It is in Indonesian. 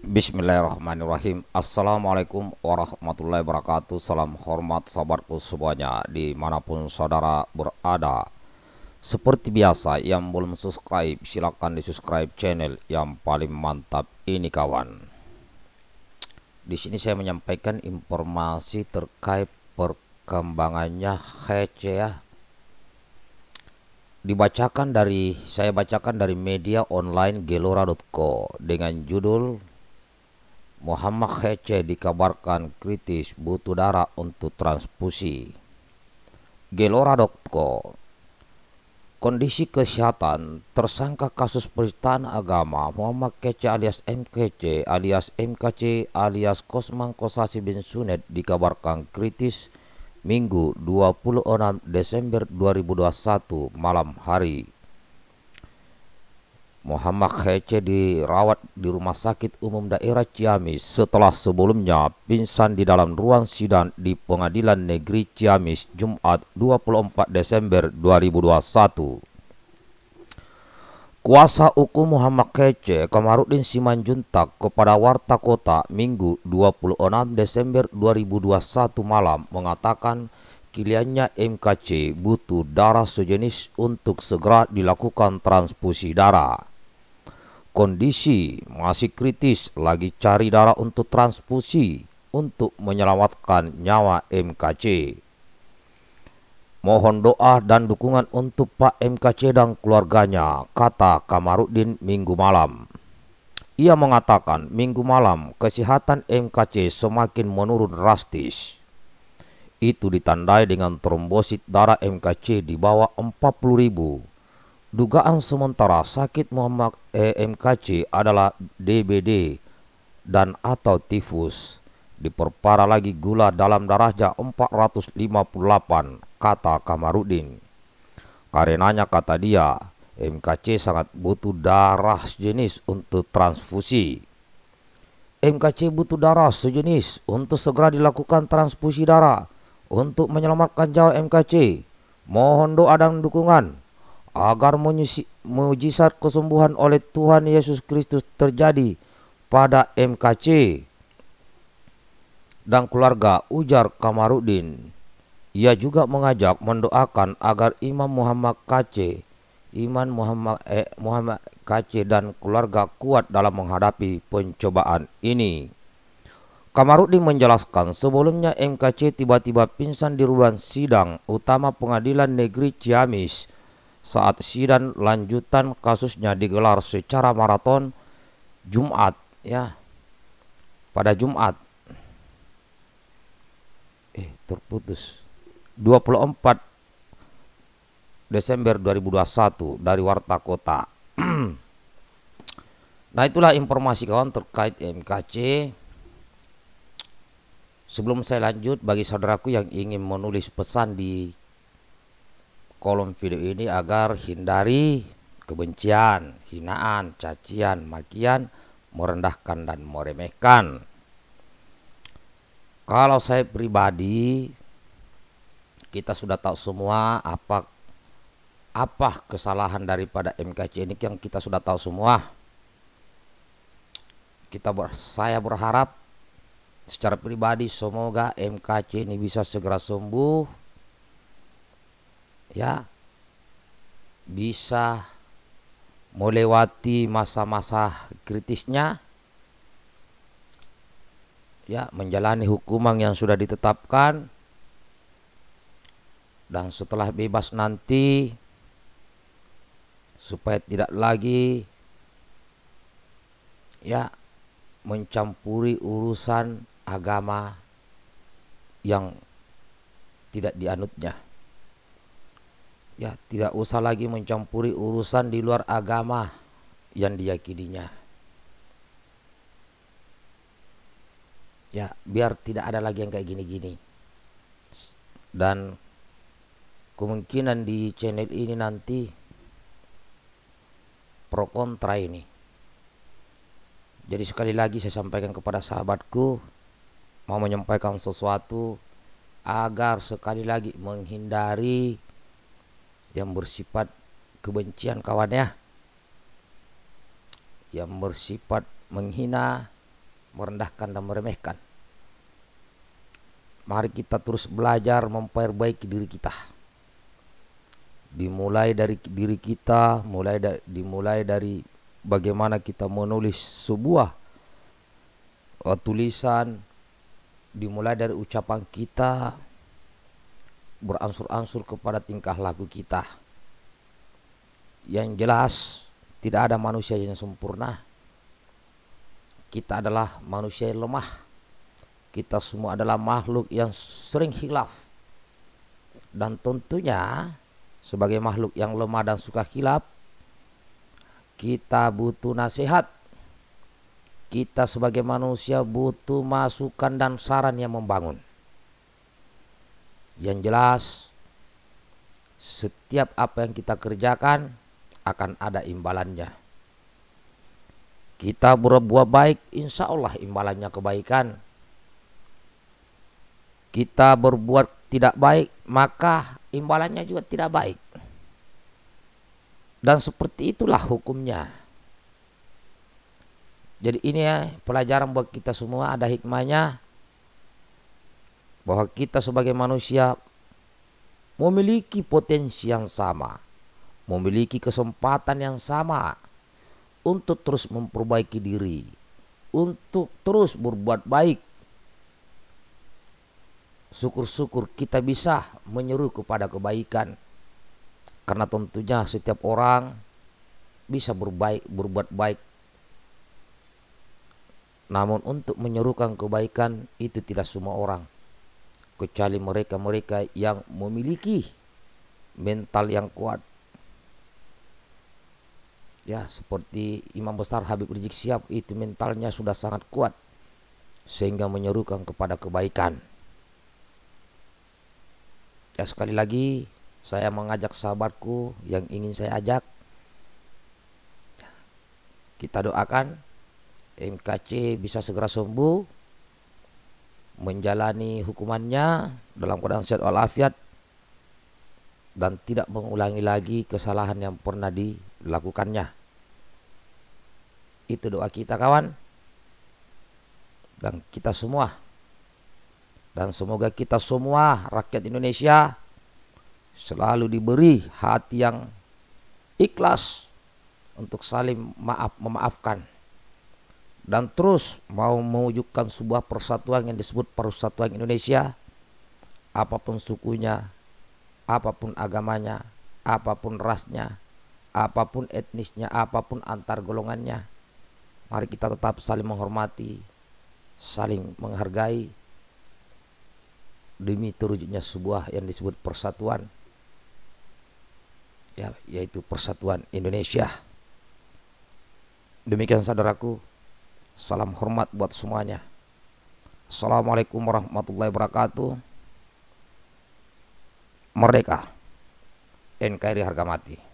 Bismillahirrahmanirrahim Assalamualaikum warahmatullahi wabarakatuh Salam hormat sahabatku semuanya Dimanapun saudara berada Seperti biasa yang belum subscribe Silahkan di subscribe channel yang paling mantap ini kawan Di sini saya menyampaikan informasi terkait perkembangannya HC ya Dibacakan dari saya bacakan dari media online gelora.co dengan judul Muhammad Hece dikabarkan kritis butuh darah untuk transfusi. Gelora Dokko Kondisi kesehatan tersangka kasus peristahan agama Muhammad Kece alias MKC alias MKC alias Kosmang Kosasi bin Sunet dikabarkan kritis Minggu 26 Desember 2021 malam hari. Muhammad Hece dirawat di Rumah Sakit Umum Daerah Ciamis setelah sebelumnya pingsan di dalam ruang sidang di Pengadilan Negeri Ciamis Jumat 24 Desember 2021. Kuasa hukum Muhammad Hece Kamarudin Simanjuntak kepada Warta Kota Minggu 26 Desember 2021 malam mengatakan Kiliannya MKC butuh darah sejenis untuk segera dilakukan transfusi darah kondisi masih kritis lagi cari darah untuk transfusi untuk menyelamatkan nyawa MKC. Mohon doa dan dukungan untuk Pak MKC dan keluarganya, kata Kamarudin minggu malam. Ia mengatakan minggu malam kesehatan MKC semakin menurun drastis. Itu ditandai dengan trombosit darah MKC di bawah 40 ribu Dugaan sementara sakit Muhammad EMKC adalah DBD dan atau tifus. Diperparah lagi gula dalam darahnya 458, kata Kamarudin. Karenanya kata dia, MKC sangat butuh darah sejenis untuk transfusi. MKC butuh darah sejenis untuk segera dilakukan transfusi darah untuk menyelamatkan jawa MKC. Mohon doa dan dukungan agar mujizat kesembuhan oleh Tuhan Yesus Kristus terjadi pada MKC dan keluarga ujar Kamarudin. Ia juga mengajak mendoakan agar Imam Muhammad KC, Imam Muhammad, eh, Muhammad KC dan keluarga kuat dalam menghadapi pencobaan ini. Kamarudin menjelaskan sebelumnya MKC tiba-tiba pingsan di ruang sidang utama pengadilan negeri Ciamis saat sidang lanjutan kasusnya digelar secara maraton Jumat ya pada Jumat eh terputus 24 Desember 2021 dari Warta Kota nah itulah informasi kawan terkait MKC sebelum saya lanjut bagi saudaraku yang ingin menulis pesan di kolom video ini agar hindari kebencian, hinaan, cacian, makian, merendahkan dan meremehkan. Kalau saya pribadi kita sudah tahu semua apa apa kesalahan daripada MKC ini yang kita sudah tahu semua. Kita ber, saya berharap secara pribadi semoga MKC ini bisa segera sembuh ya bisa melewati masa-masa kritisnya ya menjalani hukuman yang sudah ditetapkan dan setelah bebas nanti supaya tidak lagi ya mencampuri urusan agama yang tidak dianutnya ya tidak usah lagi mencampuri urusan di luar agama yang diyakininya ya biar tidak ada lagi yang kayak gini-gini dan kemungkinan di channel ini nanti pro kontra ini jadi sekali lagi saya sampaikan kepada sahabatku mau menyampaikan sesuatu agar sekali lagi menghindari yang bersifat kebencian kawannya, yang bersifat menghina merendahkan dan meremehkan mari kita terus belajar memperbaiki diri kita dimulai dari diri kita mulai da dimulai dari bagaimana kita menulis sebuah uh, tulisan dimulai dari ucapan kita beransur-ansur kepada tingkah laku kita. Yang jelas, tidak ada manusia yang sempurna. Kita adalah manusia yang lemah. Kita semua adalah makhluk yang sering hilaf. Dan tentunya, sebagai makhluk yang lemah dan suka hilaf, kita butuh nasihat. Kita sebagai manusia butuh masukan dan saran yang membangun yang jelas setiap apa yang kita kerjakan akan ada imbalannya kita berbuat baik insya Allah imbalannya kebaikan kita berbuat tidak baik maka imbalannya juga tidak baik dan seperti itulah hukumnya jadi ini ya pelajaran buat kita semua ada hikmahnya bahwa kita sebagai manusia memiliki potensi yang sama, memiliki kesempatan yang sama untuk terus memperbaiki diri, untuk terus berbuat baik. Syukur-syukur kita bisa menyeru kepada kebaikan. Karena tentunya setiap orang bisa berbaik, berbuat baik namun untuk menyerukan kebaikan itu tidak semua orang kecuali mereka-mereka yang memiliki mental yang kuat ya seperti imam besar Habib Rizik Sihab itu mentalnya sudah sangat kuat sehingga menyerukan kepada kebaikan ya sekali lagi saya mengajak sahabatku yang ingin saya ajak kita doakan MKC bisa segera sembuh menjalani hukumannya dalam keadaan sehat walafiat dan tidak mengulangi lagi kesalahan yang pernah dilakukannya. Itu doa kita kawan. Dan kita semua. Dan semoga kita semua rakyat Indonesia selalu diberi hati yang ikhlas untuk saling maaf memaafkan dan terus mau mewujudkan sebuah persatuan yang disebut persatuan Indonesia apapun sukunya apapun agamanya apapun rasnya apapun etnisnya apapun antar golongannya mari kita tetap saling menghormati saling menghargai demi terwujudnya sebuah yang disebut persatuan ya yaitu persatuan Indonesia demikian saudaraku Salam hormat buat semuanya. Assalamualaikum warahmatullahi wabarakatuh. Merdeka. NKRI harga mati.